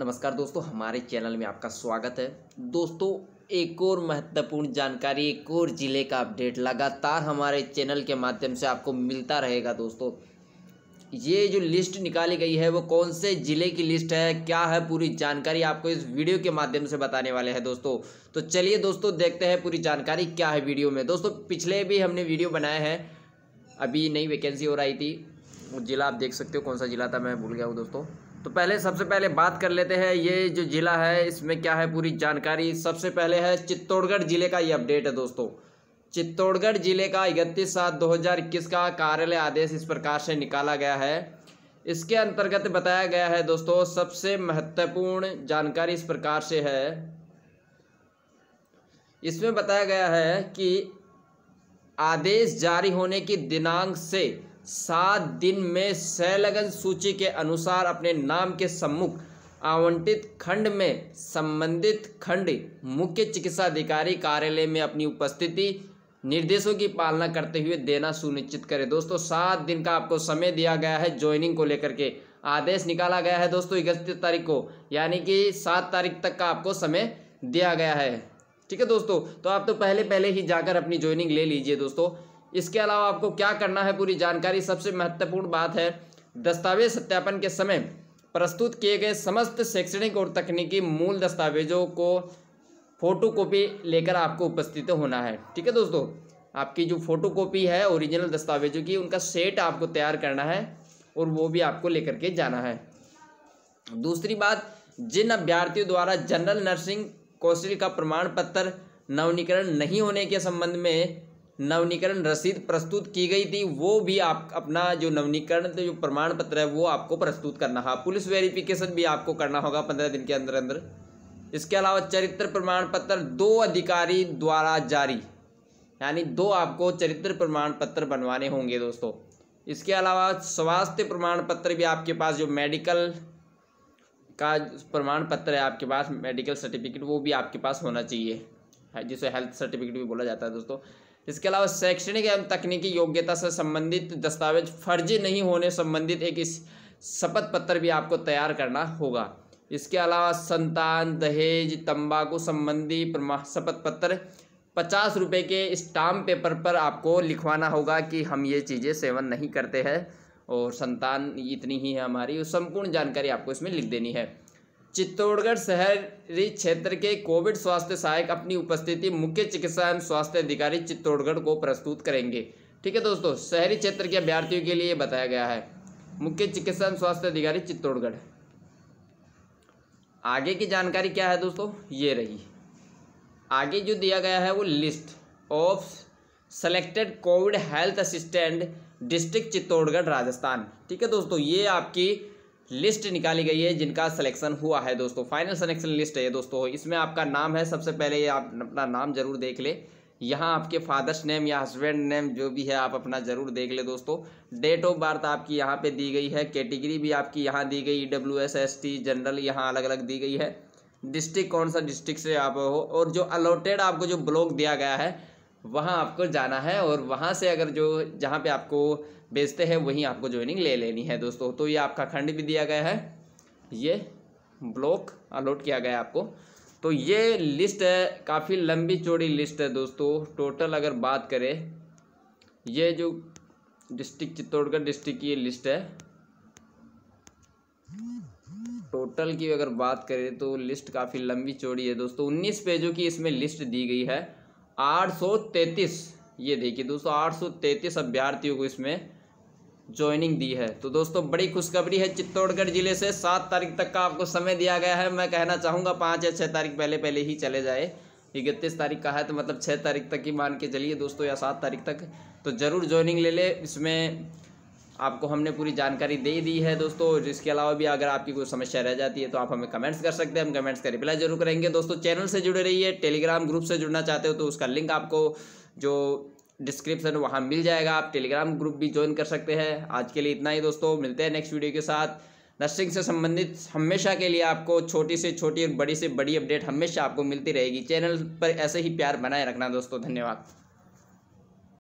नमस्कार दोस्तों हमारे चैनल में आपका स्वागत है दोस्तों एक और महत्वपूर्ण जानकारी एक और ज़िले का अपडेट लगातार हमारे चैनल के माध्यम से आपको मिलता रहेगा दोस्तों ये जो लिस्ट निकाली गई है वो कौन से ज़िले की लिस्ट है क्या है पूरी जानकारी आपको इस वीडियो के माध्यम से बताने वाले हैं दोस्तों तो चलिए दोस्तों देखते हैं पूरी जानकारी क्या है वीडियो में दोस्तों पिछले भी हमने वीडियो बनाया है अभी नई वैकेंसी हो रही थी ज़िला आप देख सकते हो कौन सा ज़िला था मैं भूल गया हूँ दोस्तों तो पहले सबसे पहले बात कर लेते हैं ये जो ज़िला है इसमें क्या है पूरी जानकारी सबसे पहले है चित्तौड़गढ़ ज़िले का ये अपडेट है दोस्तों चित्तौड़गढ़ ज़िले का इकतीस सात दो हज़ार इक्कीस का कार्यालय आदेश इस प्रकार से निकाला गया है इसके अंतर्गत बताया गया है दोस्तों सबसे महत्वपूर्ण जानकारी इस प्रकार से है इसमें बताया गया है कि आदेश जारी होने की दिनांक से सात दिन में सैलगन सूची के अनुसार अपने नाम के सम्मुख आवंटित खंड में संबंधित खंड मुख्य चिकित्सा अधिकारी कार्यालय में अपनी उपस्थिति निर्देशों की पालना करते हुए देना सुनिश्चित करें दोस्तों सात दिन का आपको समय दिया गया है ज्वाइनिंग को लेकर के आदेश निकाला गया है दोस्तों इकतीस तारीख को यानी कि सात तारीख तक का आपको समय दिया गया है ठीक है दोस्तों तो आप तो पहले पहले ही जाकर अपनी ज्वाइनिंग ले लीजिए दोस्तों इसके अलावा आपको क्या करना है पूरी जानकारी सबसे महत्वपूर्ण बात है दस्तावेज सत्यापन के समय प्रस्तुत किए गए समस्त शैक्षणिक और तकनीकी मूल दस्तावेजों को फोटोकॉपी लेकर आपको उपस्थित होना है ठीक है दोस्तों आपकी जो फोटोकॉपी है ओरिजिनल दस्तावेजों की उनका सेट आपको तैयार करना है और वो भी आपको लेकर के जाना है दूसरी बात जिन अभ्यर्थियों द्वारा जनरल नर्सिंग कौशल का प्रमाण पत्र नवीनीकरण नहीं होने के संबंध में नवनीकरण रसीद प्रस्तुत की गई थी वो भी आप अपना जो नवनीकरण जो प्रमाण पत्र है वो आपको प्रस्तुत करना है पुलिस वेरिफिकेशन भी आपको करना होगा पंद्रह दिन के अंदर अंदर इसके अलावा चरित्र प्रमाण पत्र दो अधिकारी द्वारा जारी यानी दो आपको चरित्र प्रमाण पत्र बनवाने होंगे दोस्तों इसके अलावा स्वास्थ्य प्रमाण पत्र भी आपके पास जो मेडिकल का प्रमाण पत्र है आपके पास मेडिकल सर्टिफिकेट वो भी आपके पास होना चाहिए जिसे हेल्थ सर्टिफिकेट भी बोला जाता है दोस्तों इसके अलावा शैक्षणिक एवं तकनीकी योग्यता से संबंधित दस्तावेज फर्जी नहीं होने संबंधित एक इस शपथ पत्र भी आपको तैयार करना होगा इसके अलावा संतान दहेज तंबाकू संबंधी शपथ पत्र पचास रुपये के स्टाम्प पेपर पर आपको लिखवाना होगा कि हम ये चीज़ें सेवन नहीं करते हैं और संतान इतनी ही है हमारी संपूर्ण जानकारी आपको इसमें लिख देनी है चित्तौड़गढ़ शहरी क्षेत्र के कोविड स्वास्थ्य सहायक अपनी उपस्थिति मुख्य चिकित्सा एवं स्वास्थ्य अधिकारी चित्तौड़गढ़ को प्रस्तुत करेंगे ठीक है दोस्तों शहरी क्षेत्र के अभ्यर्थियों के लिए बताया गया है मुख्य चिकित्सा एवं स्वास्थ्य अधिकारी चित्तौड़गढ़ आगे की जानकारी क्या है दोस्तों ये रही आगे जो दिया गया है वो list of selected COVID health assistant district Chittorgarh Rajasthan ठीक है दोस्तों ये आपकी लिस्ट निकाली गई है जिनका सिलेक्शन हुआ है दोस्तों फाइनल सिलेक्शन लिस्ट है दोस्तों इसमें आपका नाम है सबसे पहले ये आप अपना नाम जरूर देख ले यहाँ आपके फादर्स नेम या हस्बैंड नेम जो भी है आप अपना ज़रूर देख ले दोस्तों डेट ऑफ बर्थ आपकी यहाँ पे दी गई है कैटेगरी भी आपकी यहाँ दी गई W S S T general यहाँ अलग अलग दी गई है डिस्ट्रिक्ट कौन सा डिस्ट्रिक्ट से आप हो और जो अलॉटेड आपको जो ब्लॉक दिया गया है वहाँ आपको जाना है और वहाँ से अगर जो जहाँ पे आपको बेचते हैं वहीं आपको ज्वाइनिंग ले लेनी है दोस्तों तो ये आपका खंड भी दिया गया है ये ब्लॉक अलॉट किया गया आपको तो ये लिस्ट है काफ़ी लंबी चौड़ी लिस्ट है दोस्तों टोटल अगर बात करें ये जो डिस्ट्रिक्ट चित्तौड़गढ़ डिस्ट्रिक्ट की ये लिस्ट है टोटल की अगर बात करें तो लिस्ट काफ़ी लंबी चौड़ी है दोस्तों उन्नीस पेजों की इसमें लिस्ट दी गई है 833 ये देखिए दोस्तों 833 अभ्यर्थियों को इसमें ज्वाइनिंग दी है तो दोस्तों बड़ी खुशखबरी है चित्तौड़गढ़ जिले से सात तारीख तक का आपको समय दिया गया है मैं कहना चाहूँगा पाँच या छः तारीख पहले पहले ही चले जाए इकतीस तारीख का है तो मतलब छः तारीख तक ही मान के चलिए दोस्तों या सात तारीख तक तो ज़रूर ज्वाइनिंग ले ले इसमें आपको हमने पूरी जानकारी दे दी है दोस्तों जिसके इसके अलावा भी अगर आपकी कोई समस्या रह जाती है तो आप हमें कमेंट्स कर सकते हैं हम कमेंट्स का रिप्लाई जरूर करेंगे दोस्तों चैनल से जुड़े रहिए टेलीग्राम ग्रुप से जुड़ना चाहते हो तो उसका लिंक आपको जो डिस्क्रिप्शन वहाँ मिल जाएगा आप टेलीग्राम ग्रुप भी ज्वाइन कर सकते हैं आज के लिए इतना ही दोस्तों मिलते हैं नेक्स्ट वीडियो के साथ नर्सिंग से संबंधित हमेशा के लिए आपको छोटी से छोटी और बड़ी से बड़ी अपडेट हमेशा आपको मिलती रहेगी चैनल पर ऐसे ही प्यार बनाए रखना दोस्तों धन्यवाद